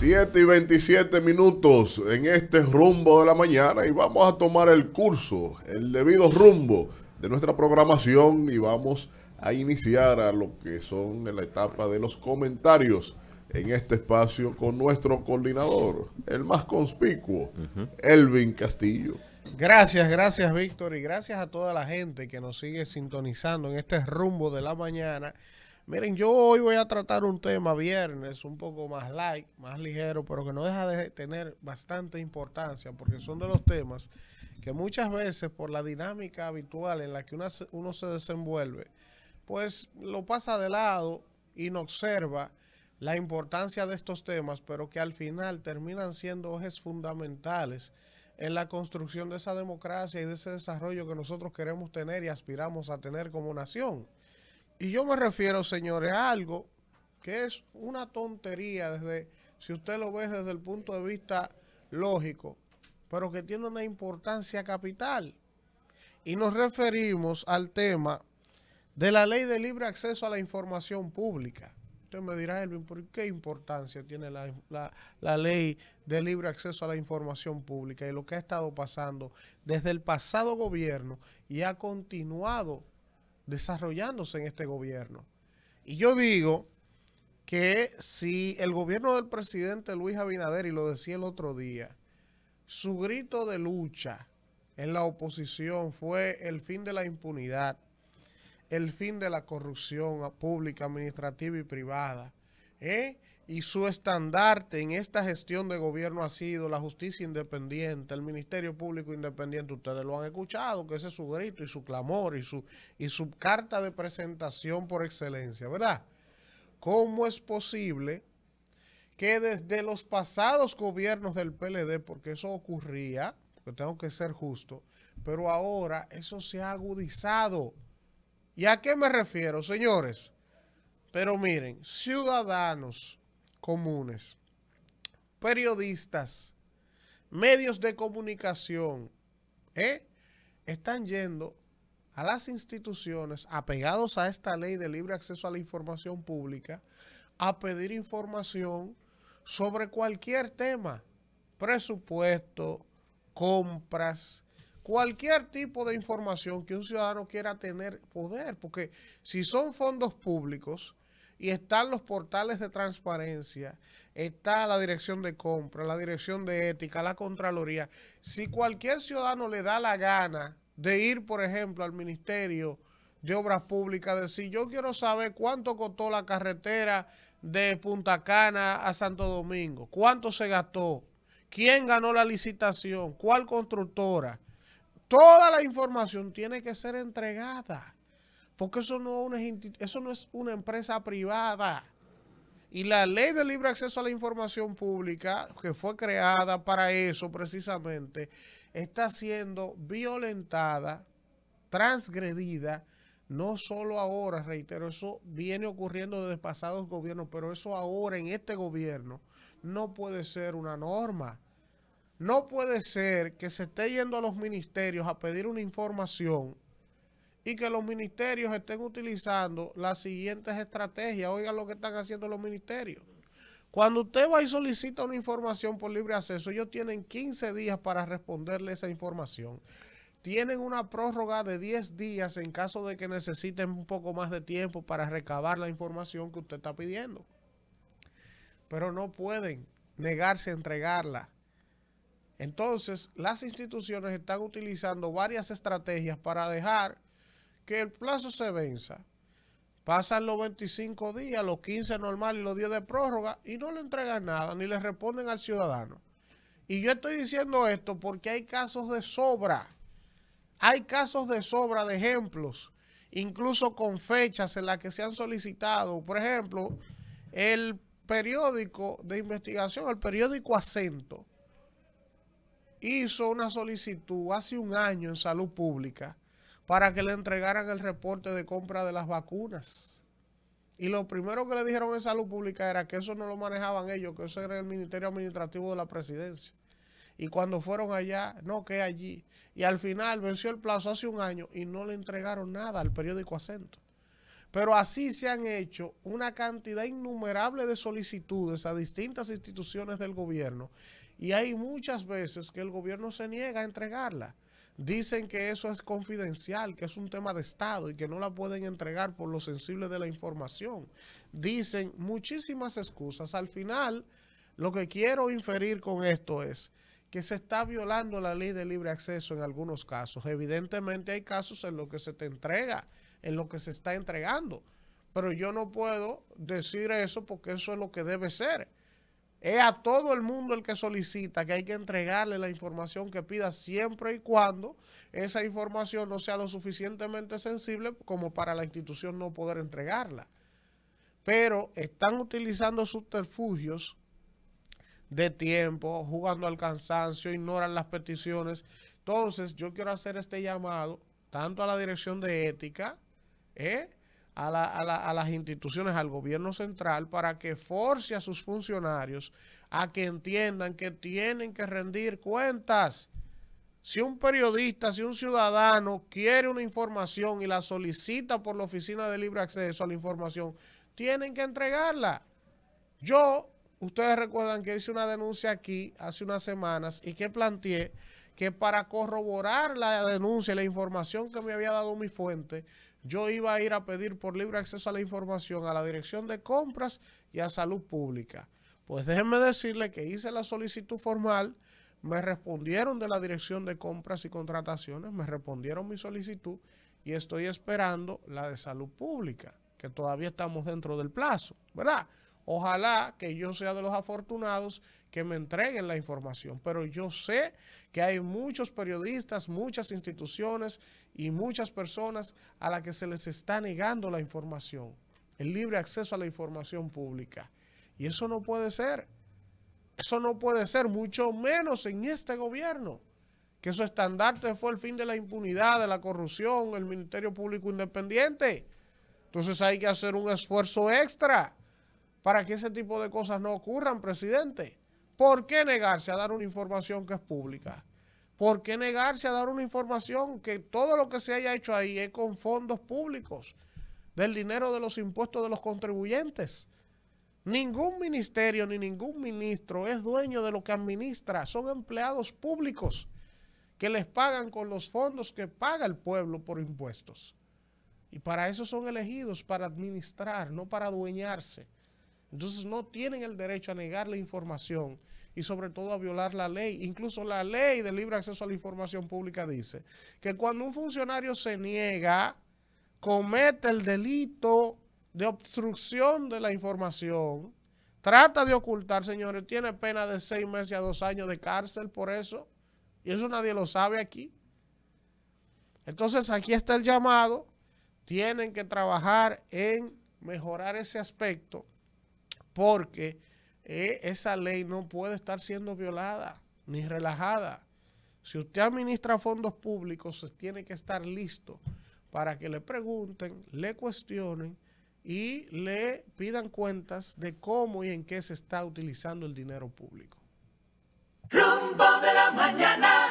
7 y 27 minutos en este rumbo de la mañana y vamos a tomar el curso, el debido rumbo de nuestra programación y vamos a iniciar a lo que son la etapa de los comentarios en este espacio con nuestro coordinador, el más conspicuo, Elvin Castillo. Gracias, gracias Víctor y gracias a toda la gente que nos sigue sintonizando en este rumbo de la mañana. Miren, yo hoy voy a tratar un tema viernes un poco más light, más ligero, pero que no deja de tener bastante importancia porque son de los temas que muchas veces por la dinámica habitual en la que uno se desenvuelve, pues lo pasa de lado y no observa la importancia de estos temas, pero que al final terminan siendo ejes fundamentales en la construcción de esa democracia y de ese desarrollo que nosotros queremos tener y aspiramos a tener como nación. Y yo me refiero, señores, a algo que es una tontería desde, si usted lo ve desde el punto de vista lógico, pero que tiene una importancia capital. Y nos referimos al tema de la ley de libre acceso a la información pública. Usted me dirá, Elvin, ¿por qué importancia tiene la, la, ley de libre acceso a la información pública y lo que ha estado pasando desde el pasado gobierno y ha continuado desarrollándose en este gobierno. Y yo digo que si el gobierno del presidente Luis Abinader, y lo decía el otro día, su grito de lucha en la oposición fue el fin de la impunidad, el fin de la corrupción pública, administrativa y privada, ¿Eh? y su estandarte en esta gestión de gobierno ha sido la justicia independiente, el Ministerio Público Independiente. Ustedes lo han escuchado, que ese es su grito y su clamor y su, y su carta de presentación por excelencia, ¿verdad? ¿Cómo es posible que desde los pasados gobiernos del PLD, porque eso ocurría, porque tengo que ser justo, pero ahora eso se ha agudizado? ¿Y a qué me refiero, señores? Pero miren, ciudadanos comunes, periodistas, medios de comunicación, ¿eh? están yendo a las instituciones apegados a esta ley de libre acceso a la información pública a pedir información sobre cualquier tema, presupuesto, compras, cualquier tipo de información que un ciudadano quiera tener poder, porque si son fondos públicos y están los portales de transparencia, está la dirección de compra, la dirección de ética, la Contraloría, si cualquier ciudadano le da la gana de ir, por ejemplo, al Ministerio de Obras Públicas, decir, yo quiero saber cuánto costó la carretera de Punta Cana a Santo Domingo, cuánto se gastó, quién ganó la licitación, cuál constructora, Toda la información tiene que ser entregada, porque eso no, eso no es una empresa privada. Y la ley de libre acceso a la información pública, que fue creada para eso precisamente, está siendo violentada, transgredida, no solo ahora, reitero, eso viene ocurriendo desde pasados gobiernos, pero eso ahora en este gobierno no puede ser una norma. No puede ser que se esté yendo a los ministerios a pedir una información y que los ministerios estén utilizando las siguientes estrategias. Oigan lo que están haciendo los ministerios. Cuando usted va y solicita una información por libre acceso, ellos tienen 15 días para responderle esa información. Tienen una prórroga de 10 días en caso de que necesiten un poco más de tiempo para recabar la información que usted está pidiendo. Pero no pueden negarse a entregarla entonces, las instituciones están utilizando varias estrategias para dejar que el plazo se venza. Pasan los 25 días, los 15 normales, y los 10 de prórroga y no le entregan nada ni le responden al ciudadano. Y yo estoy diciendo esto porque hay casos de sobra. Hay casos de sobra de ejemplos, incluso con fechas en las que se han solicitado. Por ejemplo, el periódico de investigación, el periódico Acento, hizo una solicitud hace un año en salud pública para que le entregaran el reporte de compra de las vacunas. Y lo primero que le dijeron en salud pública era que eso no lo manejaban ellos, que eso era el Ministerio Administrativo de la Presidencia. Y cuando fueron allá, no, que allí. Y al final venció el plazo hace un año y no le entregaron nada al periódico Acento. Pero así se han hecho una cantidad innumerable de solicitudes a distintas instituciones del gobierno y hay muchas veces que el gobierno se niega a entregarla. Dicen que eso es confidencial, que es un tema de Estado y que no la pueden entregar por lo sensible de la información. Dicen muchísimas excusas. Al final, lo que quiero inferir con esto es que se está violando la ley de libre acceso en algunos casos. Evidentemente hay casos en los que se te entrega, en los que se está entregando. Pero yo no puedo decir eso porque eso es lo que debe ser. Es a todo el mundo el que solicita que hay que entregarle la información que pida siempre y cuando esa información no sea lo suficientemente sensible como para la institución no poder entregarla. Pero están utilizando subterfugios de tiempo, jugando al cansancio, ignoran las peticiones. Entonces yo quiero hacer este llamado tanto a la dirección de ética, ¿eh? a, las instituciones, al gobierno central, para que force a sus funcionarios a que entiendan que tienen que rendir cuentas. Si un periodista, si un ciudadano quiere una información y la solicita por la Oficina de Libre Acceso a la Información, tienen que entregarla. Yo, ustedes recuerdan que hice una denuncia aquí hace unas semanas y que planteé que para corroborar la denuncia, y la información que me había dado mi fuente, yo iba a ir a pedir por libre acceso a la información a la Dirección de Compras y a Salud Pública. Pues déjenme decirle que hice la solicitud formal, me respondieron de la Dirección de Compras y Contrataciones, me respondieron mi solicitud y estoy esperando la de Salud Pública, que todavía estamos dentro del plazo, ¿verdad? Ojalá que yo sea de los afortunados que me entreguen la información, pero yo sé que hay muchos periodistas, muchas instituciones y muchas personas a las que se les está negando la información, el libre acceso a la información pública. Y eso no puede ser. Eso no puede ser, mucho menos en este gobierno, que su estandarte fue el fin de la impunidad, de la corrupción, el Ministerio Público Independiente. Entonces hay que hacer un esfuerzo extra para que ese tipo de cosas no ocurran, presidente. ¿Por qué negarse a dar una información que es pública? ¿Por qué negarse a dar una información que todo lo que se haya hecho ahí es con fondos públicos, del dinero de los impuestos de los contribuyentes? Ningún ministerio ni ningún ministro es dueño de lo que administra, son empleados públicos que les pagan con los fondos que paga el pueblo por impuestos. Y para eso son elegidos, para administrar, no para adueñarse. Entonces no tienen el derecho a negar la información y sobre todo a violar la ley. Incluso la ley de libre acceso a la información pública dice que cuando un funcionario se niega, comete el delito de obstrucción de la información, trata de ocultar, señores, tiene pena de seis meses a dos años de cárcel por eso. Y eso nadie lo sabe aquí. Entonces aquí está el llamado. Tienen que trabajar en mejorar ese aspecto porque eh, esa ley no puede estar siendo violada ni relajada. Si usted administra fondos públicos, tiene que estar listo para que le pregunten, le cuestionen y le pidan cuentas de cómo y en qué se está utilizando el dinero público. Rumbo de la mañana.